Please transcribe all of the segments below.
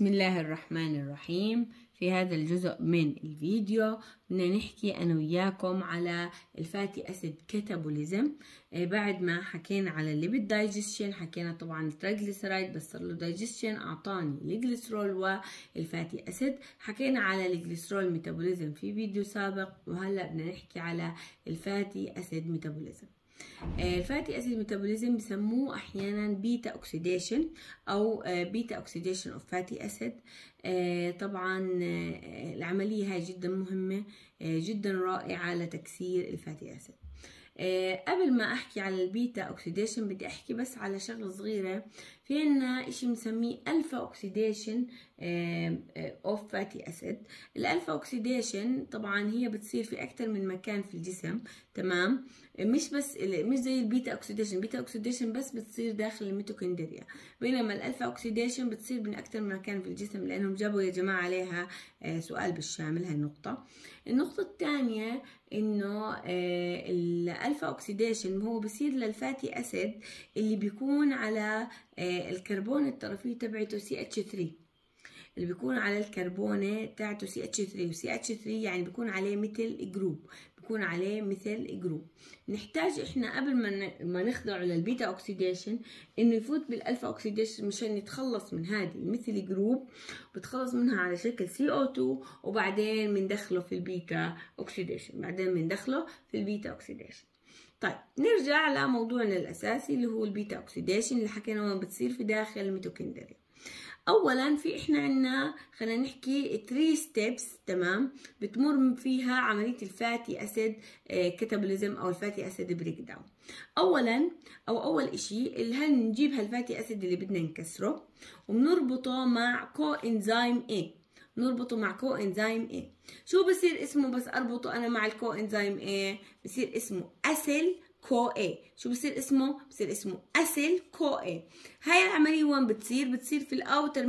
بسم الله الرحمن الرحيم في هذا الجزء من الفيديو بدنا نحكي انا وياكم على الفاتي اسيد كاتابوليزم آه، بعد ما حكينا على الليبيد دايجستشن حكينا طبعا التريجليسرايد بس صار له دايجستشن اعطاني الجليسرول والفاتي اسيد حكينا على الجليسرول ميتابوليزم في فيديو سابق وهلا بدنا نحكي على الفاتي اسيد ميتابوليزم آه، الفاتي اسيد ميتابوليزم بيسموه احيانا بيتا اوكسيديشن او بيتا اوكسيديشن اوف فاتي اسيد طبعا آه، العمليه هاي جدا مهمه آه، جدا رائعه لتكسير الفاتي اسيد آه، قبل ما احكي على البيتا اوكسيديشن بدي احكي بس على شغله صغيره في عنا اشي بنسميه الفا اوكسيديشن آه، آه، اوف فاتي اسيد الالفا اوكسيديشن طبعا هي بتصير في اكثر من مكان في الجسم تمام مش بس مش زي البيتا اوكسيديشن البيتا اوكسيديشن بس بتصير داخل الميتوكوندريا بينما الالفا اوكسيديشن بتصير من اكثر من مكان في الجسم لانهم جابوا يا جماعه عليها آه، سؤال بالشامل هالنقطة النقطة الثانية انه آه، الالفا اوكسيديشن هو بصير للفاتي اسيد اللي بيكون على آه، الكربون الطرفي تبعته سي اتش 3 اللي بيكون على الكربونة تاعته سي اتش 3 وسي اتش 3 يعني بيكون عليه مثل جروب يكون عليه مثل جروب نحتاج احنا قبل ما ما نخضع للبيتا اوكسيديشن انه يفوت بالالفا اوكسيديشن مشان نتخلص من هذه المثل جروب بتخلص منها على شكل سي او 2 وبعدين بندخله في البيتا اوكسيديشن بعدين بندخله في البيتا اوكسيديشن طيب نرجع لموضوعنا الاساسي اللي هو البيتا اوكسيديشن اللي حكينا وين بتصير في داخل الميتوكوندريا اولا في احنا عنا خلينا نحكي 3 ستيبس تمام بتمر فيها عمليه الفاتي اسيد آه، كتابوليزم او الفاتي اسيد بريك داون اولا او اول شيء هل نجيب هالفاتي اسيد اللي بدنا نكسره وبنربطه مع كو انزيم اي نربطه مع كو انزيم اي شو بصير اسمه بس اربطه انا مع الكو انزيم اي بصير اسمه اسيل كو اي شو بصير اسمه بصير اسمه اسيل كو اي هاي العمليه وين بتصير بتصير في الاوتر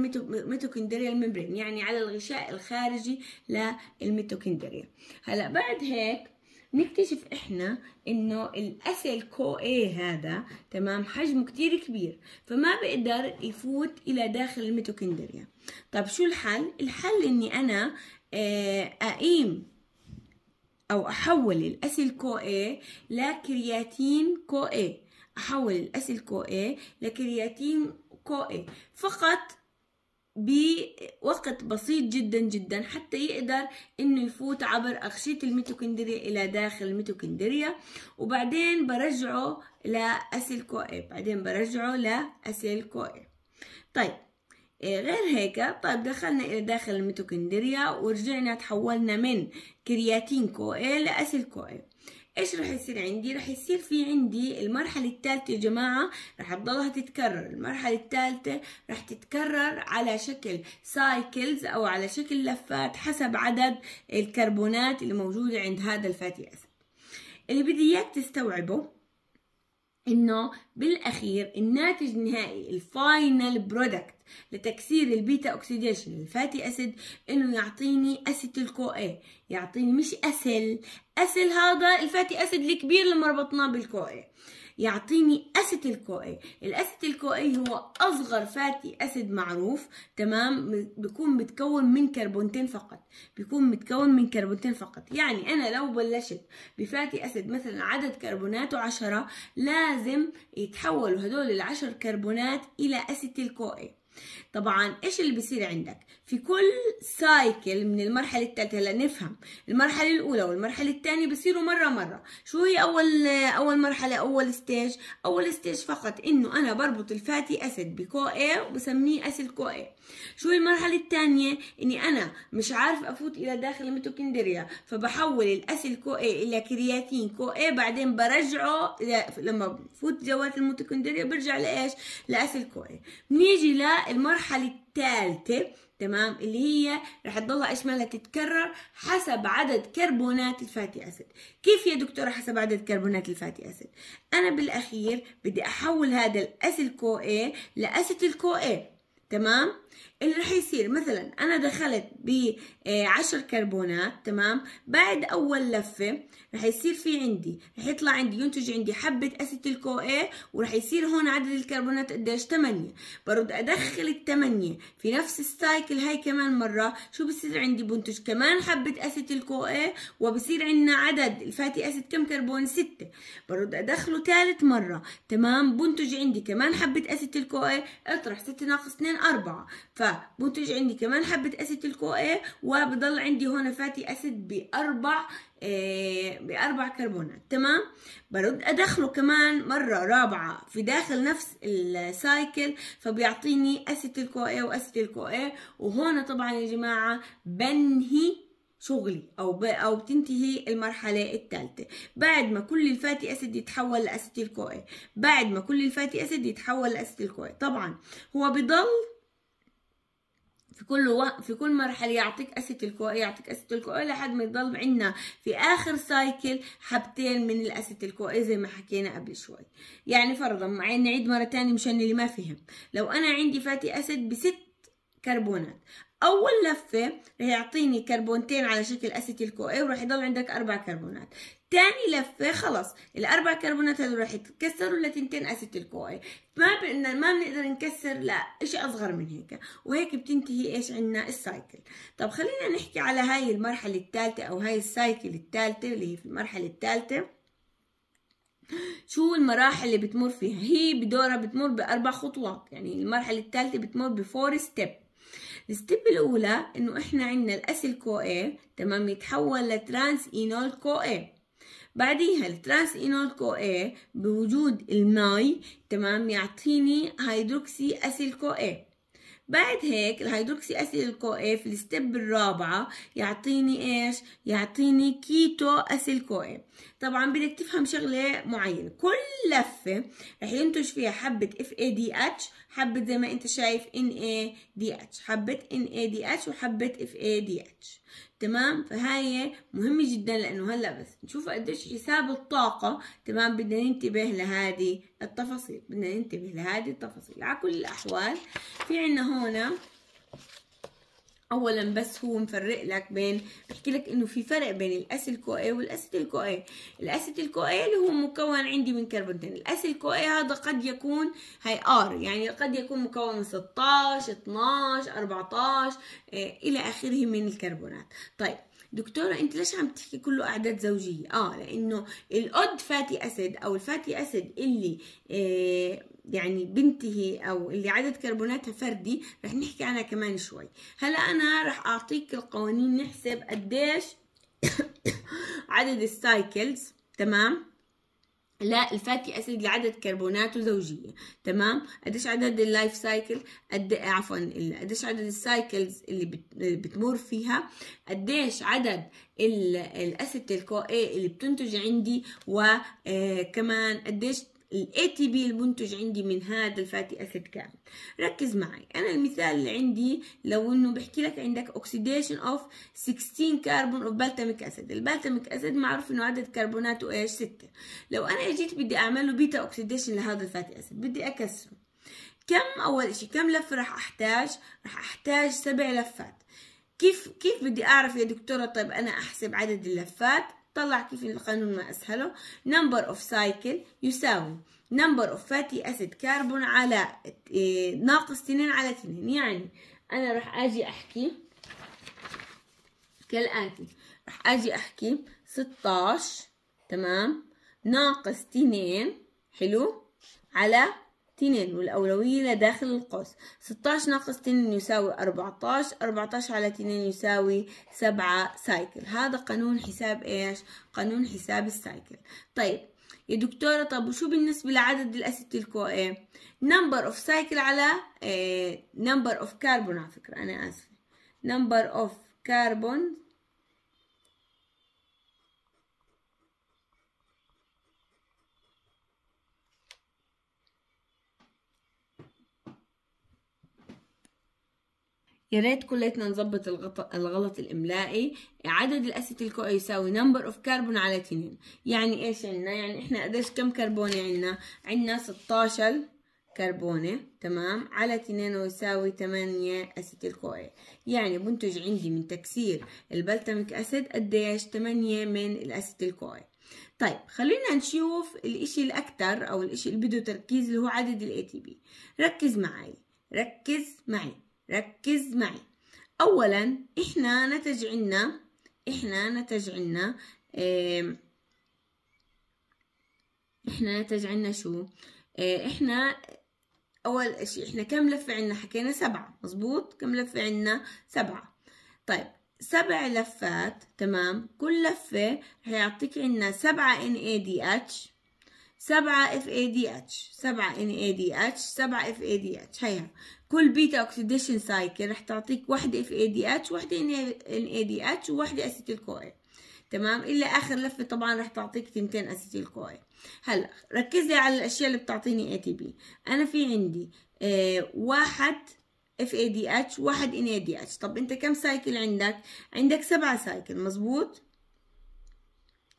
ميتوكوندريال ميمبرين يعني على الغشاء الخارجي للميتوكوندريا هلا بعد هيك نكتشف احنا انه الاسل كو اي هذا تمام حجمه كتير كبير فما بقدر يفوت الى داخل الميتوكوندريا طب شو الحل الحل اني انا آه، اقيم أو أحول الأسيل كو اي لكرياتين كو اي أحول الأسيل كو اي لكرياتين كو اي فقط بوقت بسيط جدا جدا حتى يقدر انه يفوت عبر اغشية الميتوكندريا الى داخل الميتوكندريا وبعدين برجعه لاسيل كو اي بعدين برجعه لاسيل كو اي طيب إيه، غير هيك طيب دخلنا إلى داخل الميتوكندريا ورجعنا تحولنا من كرياتين كوئي لأسيل كوئي ايش راح يصير عندي راح يصير في عندي المرحله الثالثه يا جماعه راح تضلها تتكرر المرحله الثالثه راح تتكرر على شكل سايكلز او على شكل لفات حسب عدد الكربونات اللي موجوده عند هذا الفاتي اسيد اللي بدي اياك تستوعبه انه بالاخير الناتج النهائي الفاينل برودكت لتكسير البيتا اوكسيديشن الفاتي اسيد انه يعطيني اسيتيل كو اي يعطيني مش اسل اسل هذا الفاتي اسيد الكبير اللي ربطناه بالكو اي يعطيني اسيتيل اي الاسيتيل اي هو اصغر فاتي اسيد معروف تمام بيكون متكون من كربونتين فقط بيكون متكون من كربونتين فقط يعني انا لو بلشت بفاتي اسيد مثلا عدد كربوناته عشرة لازم يتحولوا هدول العشر كربونات الى اسيتيل اي طبعا ايش اللي بيصير عندك في كل سايكل من المرحله الثالثه لنفهم المرحله الاولى والمرحله الثانيه بيصيروا مره مره شو هي اول اول مرحله اول ستيج اول ستيج فقط انه انا بربط الفاتي اسيد بكو اي وبسميه اسيد كو اي شو المرحلة الثانية اني انا مش عارف افوت الى داخل الميتوكندريا فبحول الاسيل كو اي الى كرياتين كو اي بعدين برجعه لما بفوت جوات الميتوكندريا برجع لايش لاسيل كو اي بنيجي للمرحلة الثالثة تمام اللي هي رح تضلها إيش مالها تتكرر حسب عدد كربونات الفاتي اسيد كيف يا دكتوره حسب عدد كربونات الفاتي اسيد انا بالاخير بدي احول هذا الاسيل كو اي لاسيتيل كو اي تمام اللي رح يصير مثلا انا دخلت ب 10 كربونات تمام بعد اول لفه رح يصير في عندي رح يطلع عندي ينتج عندي حبة أسيتيل كو اي ورح يصير هون عدد الكربونات قديش 8 برد أدخل الثمانية في نفس السايكل هاي كمان مرة شو بصير عندي بنتج كمان حبة أسيتيل كو اي وبصير عندنا عدد الفاتي أسيد كم كربون ستة برد أدخله ثالث مرة تمام بنتج عندي كمان حبة أسيتيل كو اي اطرح 6 ناقص 2 4 فبنتج عندي كمان حبة أسيتيل كو اي وبضل عندي هون فاتي أسيد بأربع بأربع كربونات تمام برد أدخله كمان مرة رابعة في داخل نفس السايكل فبيعطيني أسيتيل اي وأسيتيل اي وهون طبعا يا جماعة بنهي شغلي او ب... او بتنتهي المرحله الثالثه بعد ما كل الفاتي اسيد يتحول لاسيتيل اي بعد ما كل الفاتي اسيد يتحول لاسيتيل اي طبعا هو بضل في كل وقت في كل مرحله يعطيك اسيتيلكو يعطيك اسيتيلكو لحد ما يضل عندنا في اخر سايكل حبتين من الاسيتيلكو إيه زي ما حكينا قبل شوي يعني فرضا معي نعيد مره ثانيه مشان اللي ما فهم لو انا عندي فاتي اسيد بست كربونات اول لفه رح يعطيني كربونتين على شكل اسيتيل اي ورح يضل عندك اربع كربونات تاني لفة خلص الأربع كربونات هذول رح يتكسروا لتنتين أسيتيل اي ما بدنا ما بنقدر نكسر شيء أصغر من هيك وهيك بتنتهي إيش عنا السايكل طب خلينا نحكي على هاي المرحلة الثالثة أو هاي السايكل الثالثة اللي هي في المرحلة الثالثة شو المراحل اللي بتمر فيها هي بدورها بتمر بأربع خطوات يعني المرحلة الثالثة بتمر بفور ستيب الستيب الاولى انه احنا عندنا الاسيل كو اي تمام يتحول لترانس اينول كو اي بعديها الترانس اينول كو اي بوجود الماي تمام يعطيني هيدروكسي اسيل كو اي بعد هيك الهيدروكسي اسيل اي في الستيب الرابعه يعطيني ايش يعطيني كيتو اسيل اي طبعا بدك تفهم شغله معينه كل لفه رح ينتج فيها حبه اف اي دي اتش حبه زي ما انت شايف ان اي دي اتش حبه ان اي دي اتش وحبه اف اي دي اتش تمام فهاي مهمة جدا لأنه هلأ بس نشوف قديش حساب الطاقة تمام بدنا ننتبه لهذه التفاصيل بدنا ننتبه لهذه التفاصيل على كل الأحوال في عنا هون اولا بس هو مفرق لك بين بحكي لك انه في فرق بين الاسيل كو اي والاسيتيل كو اي الاسيتيل كو اي اللي هو مكون عندي من كربونتين الاسيل كو اي هذا قد يكون هي ار يعني قد يكون مكون من 16 12 14 إيه الى اخره من الكربونات طيب دكتوره انت ليش عم تحكي كله اعداد زوجيه اه لانه الاود فاتي اسيد او الفاتي اسيد اللي إيه يعني بنتهي او اللي عدد كربوناتها فردي رح نحكي عنها كمان شوي هلا انا رح اعطيك القوانين نحسب قديش عدد السايكلز تمام لا الفاتي اسيد لعدد كربوناته زوجيه تمام قديش عدد اللايف سايكل قد إيه، عفوا قديش عدد السايكلز اللي بتمر فيها قديش عدد الاسيتيل كو اي اللي بتنتج عندي وكمان آه، قديش الاي تي بي المنتج عندي من هذا الفاتي اسيد كامل ركز معي انا المثال اللي عندي لو انه بحكي لك عندك اوكسيديشن اوف 16 كربون اوف بالتاميك اسيد البالتاميك اسيد معروف انه عدد كربوناته ايش 6 لو انا اجيت بدي اعمل له بيتا اوكسيديشن لهذا الفاتي اسيد بدي اكسره كم اول شيء كم لفه راح احتاج راح احتاج سبع لفات كيف كيف بدي اعرف يا دكتوره طيب انا احسب عدد اللفات طلع كيف القانون ما أسهله number of cycle يساوي number of fatty acid carbon على إيه، ناقص 2 على 2 يعني أنا راح أجي أحكي كالآتي راح أجي أحكي 16 تمام ناقص 2 حلو على تنين والأولوية لداخل القوس ستاش ناقص تنين يساوي أربعتاش أربعتاش على تنين يساوي سبعة سايكل هذا قانون حساب إيش قانون حساب السايكل طيب يا دكتورة طب وشو بالنسبة لعدد الأسيتيل كو إيه نمبر أوف سايكل على نمبر أوف كربون على فكرة أنا آسفة نمبر أوف كربون يا ريت كلتنا نظبط الغلط الاملائي عدد كو يساوي نمبر اوف كربون على 2 يعني ايش عندنا يعني احنا قديش كم كربونه عندنا عندنا 16 كربونة تمام على 2 ويساوي 8 أسيتيل كو يعني بنتج عندي من تكسير البلتاميك أسيد قديش 8 من الأسيتيل كو طيب خلينا نشوف الإشي الأكتر أو الإشي اللي بده تركيز اللي هو عدد الاي تي بي ركز معي ركز معي ركز معي أولا إحنا نتج عنا إحنا نتج عنا إحنا نتج عنا شو آه، إحنا أول شيء إحنا كم لفة عنا حكينا سبعة مزبوط كم لفة عنا سبعة طيب سبع لفات تمام كل لفة رح يعطيك عنا سبعة NADH اتش FADH اف NADH دي FADH هيها كل بيتا اوكسيديشن سايكل رح تعطيك واحدة FADH واحدة NADH وواحدة اسيتيل كوي تمام الا اخر لفه طبعا رح تعطيك تنتين اسيتيل كوي هلا ركزي على الاشياء اللي بتعطيني اي تي بي انا في عندي آه واحد اف اي دي اتش واحد ان اي دي اتش طب انت كم سايكل عندك عندك سبعة سايكل مزبوط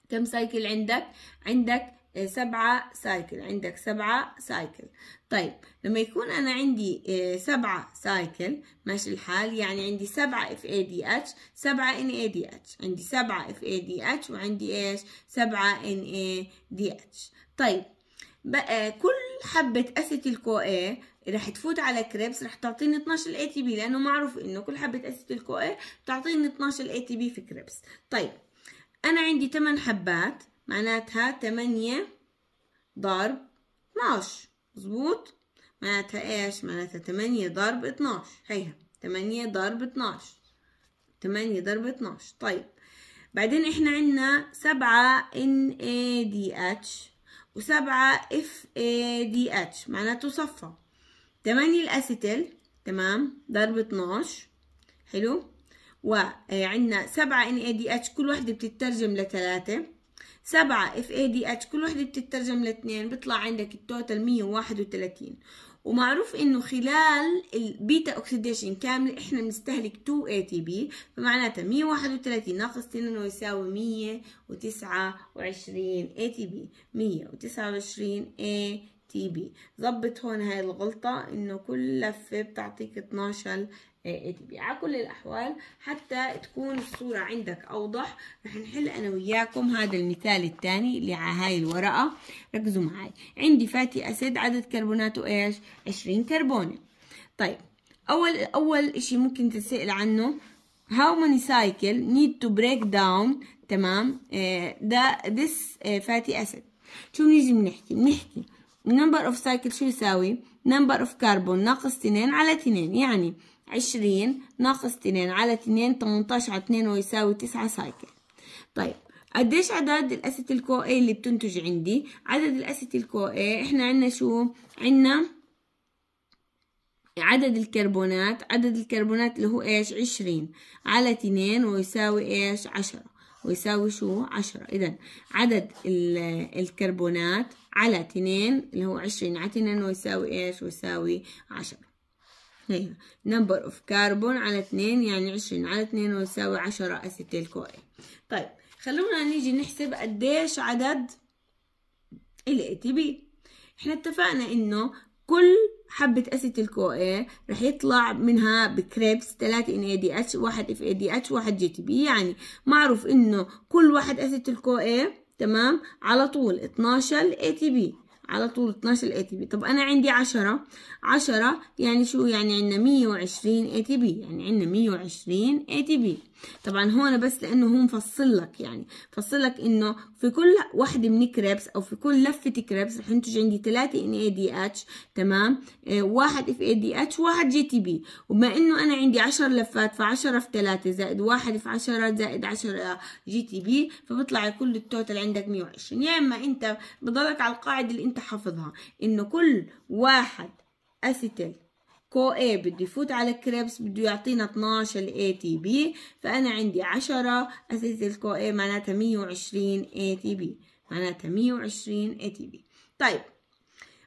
كم سايكل عندك عندك إيه، سبعة سايكل عندك سبعة سايكل طيب لما يكون أنا عندي إيه، سبعة سايكل ماشي الحال يعني عندي سبعة اف اي دي اتش سبعة ان اي دي اتش عندي سبعة اف اي دي اتش وعندي ايش سبعة ان اي دي اتش طيب بقى آه، كل حبة أسيتيل كو إيه رح تفوت على كريبس رح تعطيني 12 الاي تي بي لأنه معروف إنه كل حبة أسيتيل كو اي بتعطيني 12 الاي تي بي في كريبس طيب أنا عندي 8 حبات معناتها تمانية ضرب اتناش مظبوط معناتها ايش معناتها تمانية ضرب اتناش هيها تمانية ضرب اتناش تمانية ضرب اتناش طيب بعدين احنا عنا سبعة ان اي دي اتش وسبعة اف اي دي اتش معناته صفة تمانية الاسيتيل تمام ضرب اتناش حلو وعندنا آه، سبعة ان اي دي اتش كل واحدة بتترجم لتلاتة سبعة اف اي دي اتش كل وحدة بتترجم لاتنين بيطلع عندك التوتال 131 ومعروف انه خلال البيتا اوكسيديشن كامل احنا بنستهلك 2 اي تي بي فمعناتها 131 ناقص 2 يساوي 129 اي تي بي 129 اي تي بي ظبط هون هاي الغلطة انه كل لفة بتعطيك 12 آه، آه، على كل الأحوال حتى تكون الصورة عندك أوضح رح نحل أنا وياكم هذا المثال الثاني اللي على هاي الورقة ركزوا معي عندي فاتي أسيد عدد كربوناته إيش؟ 20 كربونة طيب أول أول إشي ممكن تسأل عنه how many cycle need to break down تمام ده آه، this فاتي أسيد شو بنيجي بنحكي بنحكي number of cycle شو يساوي number of carbon ناقص 2 على 2 يعني عشرين ناقص اتنين على اتنين تمنتاش على اتنين ويساوي تسعة سايكل طيب قديش عدد الاسيتيل كو اي اللي بتنتج عندي عدد الاسيتيل كو اي احنا عنا شو عنا عدد الكربونات عدد الكربونات اللي هو ايش عشرين على اتنين ويساوي ايش عشرة ويساوي شو عشرة اذا عدد الكربونات على اتنين اللي هو عشرين على اتنين ويساوي ايش ويساوي عشرة هي نمبر اوف كربون على 2 يعني عشرين على 2 ويساوي عشرة اسيتيل كوي طيب خلونا نيجي نحسب قديش عدد ال ATP احنا اتفقنا انه كل حبة أسيتيل كوي رح يطلع منها بكريبس 3 ان اي دي اتش 1 اف اي دي اتش 1 جي تي بي يعني معروف انه كل واحد أسيتيل كوي تمام على طول 12 اي تي بي على طول 12 اي تي بي طب انا عندي 10 10 يعني شو يعني عندنا 120 اي تي بي يعني عندنا 120 اي تي بي طبعا هون بس لانه هو مفصل لك يعني مفصل لك انه في كل وحده من كريبس او في كل لفه كريبس رح ينتج عندي 3 ان اي دي اتش تمام آه، واحد اف اي دي اتش وواحد جي تي بي وبما انه انا عندي 10 لفات ف 10 في 3 زائد 1 في 10 زائد 10 جي تي بي فبطلع كل التوتال عندك 120 يا اما انت بضلك على القاعده اللي انت حافظها إن كل واحد أسيتيل كو اي بده يفوت على الكريبس بده يعطينا 12 الاي تي بي فانا عندي 10 اسيتيل كو اي معناتها 120 اي تي بي معناتها 120 اي تي بي طيب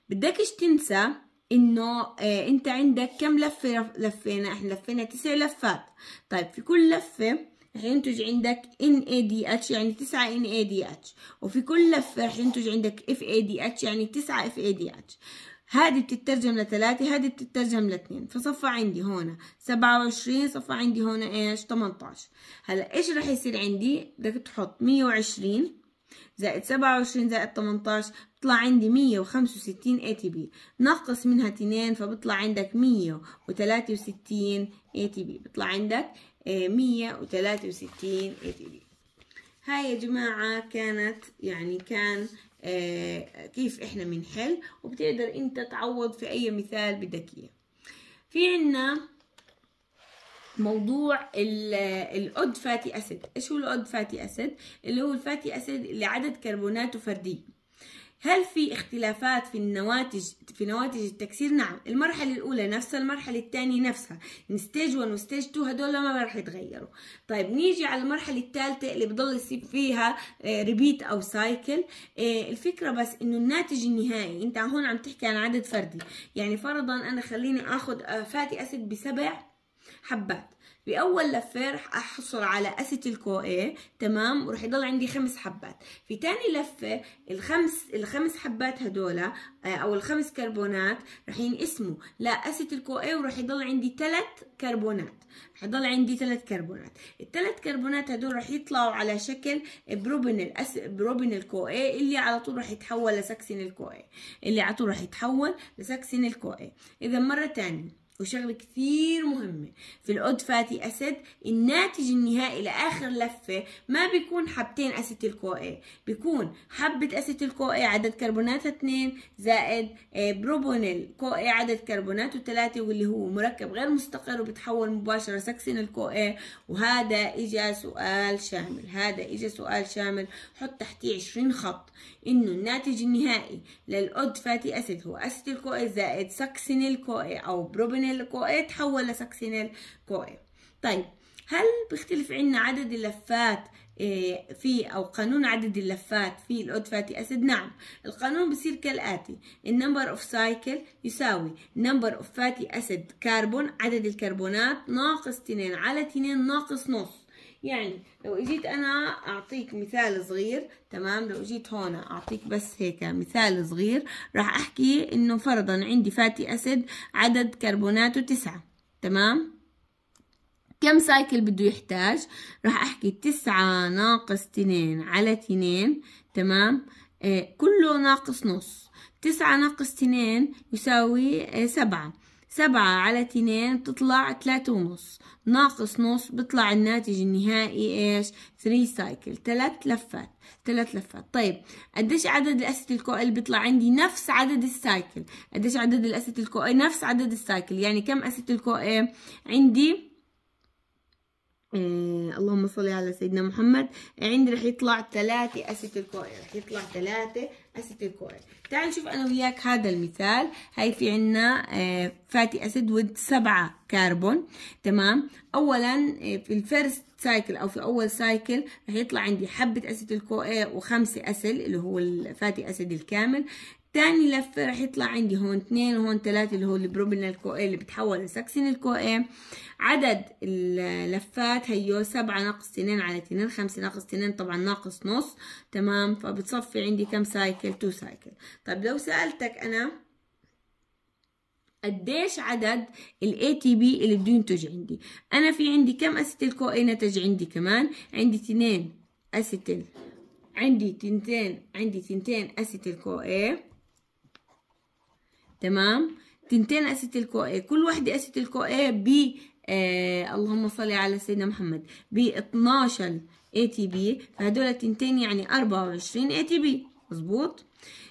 بدكش تنسى انه آه، انت عندك كم لفه لفينا احنا لفينا تسع لفات طيب في كل لفه رح ينتج عندك NADH يعني 9 NADH وفي كل لفة رح ينتج عندك FADH يعني 9 FADH هذه بتترجم لثلاثة هذه بتترجم لاثنين فصفى عندي هون سبعة وعشرين صفى عندي هون ايش تمنتاش هلا ايش رح يصير عندي بدك تحط مية وعشرين زائد سبعة وعشرين زائد تمنتاش بيطلع عندي مية وخمسة وستين اي بي نقص منها تنين فبيطلع عندك مية اي وستين اي بي بيطلع عندك آه، مية اي وستين اي بي هاي يا جماعة كانت يعني كان آه، كيف احنا بنحل وبتقدر انت تعوض في اي مثال بدك اياه في عنا موضوع الاود فاتي اسيد ايش هو الاود فاتي اسيد اللي هو الفاتي اسيد اللي عدد كربوناته فردي هل في اختلافات في النواتج في نواتج التكسير؟ نعم، المرحلة الأولى نفسها، المرحلة الثانية نفسها، ستيج 1 وستيج 2 هدول ما راح يتغيروا. طيب نيجي على المرحلة الثالثة اللي بضل يصير فيها ريبيت آه، أو سايكل، آه، الفكرة بس إنه الناتج النهائي، أنت هون عم تحكي عن عدد فردي، يعني فرضا أنا خليني آخذ فاتي آه، أسيد بسبع حبات، باول لفه رح احصل على اسيتيل كو اي تمام ورح يضل عندي خمس حبات في ثاني لفه الخمس الخمس حبات هدول آه، او الخمس كربونات رح ينقسموا لاسيتيل كو اي ورح يضل عندي ثلاث كربونات رح يضل عندي ثلاث كربونات الثلاث كربونات هدول رح يطلعوا على شكل بروبينيل بروبينيل كو اي اللي على طول رح يتحول لسكسينيل كو اي اللي على طول رح يتحول لسكسينيل كو اي اذا مره ثانيه وشغلة كثير مهمة في الأود فاتي أسيد الناتج النهائي لآخر لفة ما بيكون حبتين أسيتيل اي بيكون حبة أسيتيل اي عدد كربوناتها اثنين زائد آه، بروبونيل كو اي عدد كربوناته ثلاثة واللي هو مركب غير مستقر وبتحول مباشرة سكسين اي وهذا إجا سؤال شامل هذا إجا سؤال شامل حط تحتيه 20 خط إنه الناتج النهائي للأود فاتي أسيد هو أسيتيل اي زائد الكو اي أو بروبونيل ساكسينيل كو اي تحول لساكسينيل كو اي طيب هل بيختلف عندنا عدد اللفات آه، في او قانون عدد اللفات في الاود فاتي اسيد نعم القانون بصير كالاتي النمبر اوف سايكل يساوي نمبر اوف فاتي اسيد كربون عدد الكربونات ناقص 2 على 2 ناقص نص يعني لو اجيت انا اعطيك مثال صغير تمام لو اجيت هون اعطيك بس هيك مثال صغير راح احكي انه فرضا عندي فاتي اسيد عدد كربوناته تسعة تمام كم سايكل بده يحتاج راح احكي تسعة ناقص تنين على تنين تمام آه كله ناقص نص تسعة ناقص تنين يساوي آه سبعة سبعة على اتنين بتطلع تلاتة ونص ناقص نص بطلع الناتج النهائي ايش ثري سايكل تلات لفات تلات لفات طيب قديش عدد الاسيت الكويل بيطلع عندي نفس عدد السايكل قديش عدد الاسيت الكويل نفس عدد السايكل يعني كم اسيت الكويل إيه؟ عندي آه اللهم صل على سيدنا محمد عندي رح يطلع ثلاثة اسيت الكويل إيه، رح يطلع ثلاثة اسيت الكويل إيه. تعال نشوف انا وياك هذا المثال هاي في عنا آه، فاتي اسيد ود سبعة كربون تمام اولا آه، في الفيرست سايكل او في اول سايكل رح يطلع عندي حبة اسيد الكو اي وخمسة اسل اللي هو الفاتي اسيد الكامل تاني لفة رح يطلع عندي هون اثنين وهون ثلاثة اللي هو البروبينال كو اي اللي بتحول لساكسين الكو اي عدد اللفات هيو سبعة ناقص اثنين على اثنين خمسة ناقص اثنين طبعا ناقص نص تمام فبتصفي عندي كم سايكل تو سايكل طب لو سألتك أنا قديش عدد الاي تي بي اللي بده ينتج عندي انا في عندي كم اسيتيل كو اي نتج عندي كمان عندي اثنين اسيتيل عندي تنتين عندي تنتين اسيتيل كو اي تمام تنتين اسيتيل كو اي كل وحده اسيتيل كو اي ب آه اللهم صل على سيدنا محمد ب 12 اي تي بي فهدول تنتين يعني 24 اي تي بي مظبوط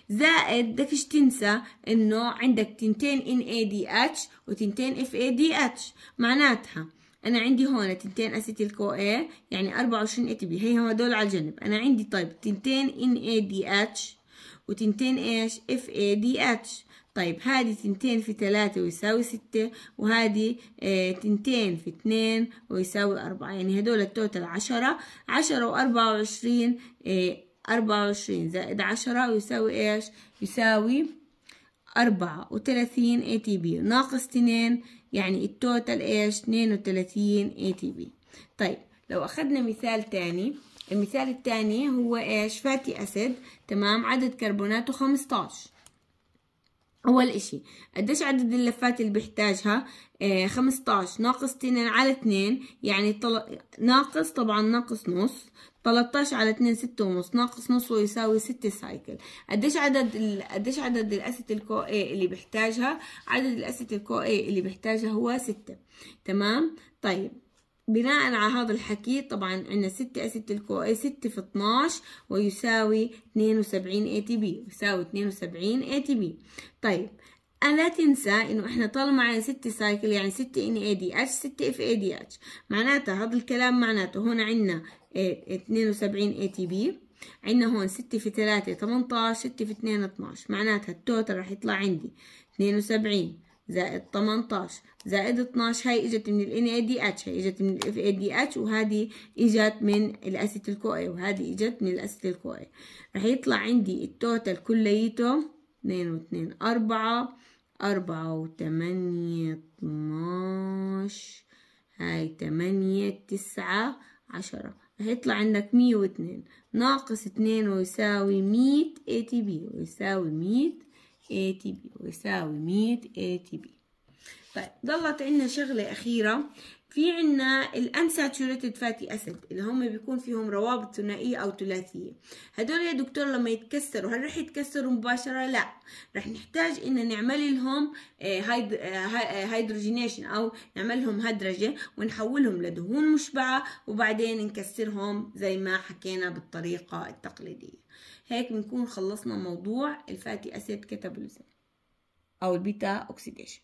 زائد بدكش تنسى انه عندك تنتين ان اي دي اتش وتنتين اف اي دي اتش معناتها انا عندي هون تنتين اسيتيل كو اي يعني 24 اي تي بي هي هدول على الجنب انا عندي طيب تنتين ان اي دي اتش وتنتين ايش اف اي دي اتش طيب هذه تنتين في تلاتة ويساوي ستة وهذه اه تنتين في اتنين ويساوي أربعة يعني هدول التوتال عشرة عشرة وأربعة وعشرين اه أربعة وعشرين زائد عشرة يساوي إيش يساوي أربعة وتلاتين اي تي بي ناقص تنين يعني التوتال إيش اتنين وتلاتين اي تي بي طيب لو أخدنا مثال تاني المثال التاني هو إيش فاتي أسيد تمام عدد كربوناته خمستاش أول إشي قديش عدد اللفات اللي بيحتاجها آه خمستاش ناقص 2 على اتنين يعني طل... ناقص طبعا ناقص نص 13 على 2 6 ونص ناقص نص ويساوي 6 سايكل قديش عدد قديش عدد الاسيتيل كو اي اللي بحتاجها عدد الاسيتيل كو اي اللي بحتاجها هو 6 تمام طيب بناء على هذا الحكي طبعا عندنا 6 اسيتيل كو اي 6 في 12 ويساوي 72 اي تي بي يساوي 72 اي تي بي طيب ألا آه، تنسى إنه إحنا طالما معنا ست سايكل يعني ست إن اي دي اتش ست اف اي دي اتش معناتها هذا الكلام معناته هون عنا اتنين آه، وسبعين اي تي بي عنا هون ستة في تلاتة تمنتاش ستة في اتنين اتناش معناتها التوتال راح يطلع عندي اتنين وسبعين زائد 18 زائد 12 هاي اجت من ال اتش هاي اجت من ال اتش وهذه اجت من الاسيتيل كوي وهذه اجت من الاسيتيل كوي راح يطلع عندي التوتال كليته 2 و2 4 أربعة وتمانية اتناش هاي تمانية تسعة عشرة هيطلع عندك مية واتنين ناقص اتنين ويساوي مية اي تي بي ويساوي مية اي تي بي ويساوي مية اي تي بي طيب ضلت عندنا شغلة أخيرة في عنا الانساتوريتد فاتي اسيد اللي هم بيكون فيهم روابط ثنائيه او ثلاثيه هدول يا دكتور لما يتكسروا هل رح يتكسروا مباشره لا رح نحتاج ان نعمل لهم آه، هيدروجينيشن آه، آه، او نعمل لهم هدرجه ونحولهم لدهون مشبعه وبعدين نكسرهم زي ما حكينا بالطريقه التقليديه هيك بنكون خلصنا موضوع الفاتي اسيد كاتابوليزم او البيتا اوكسيديشن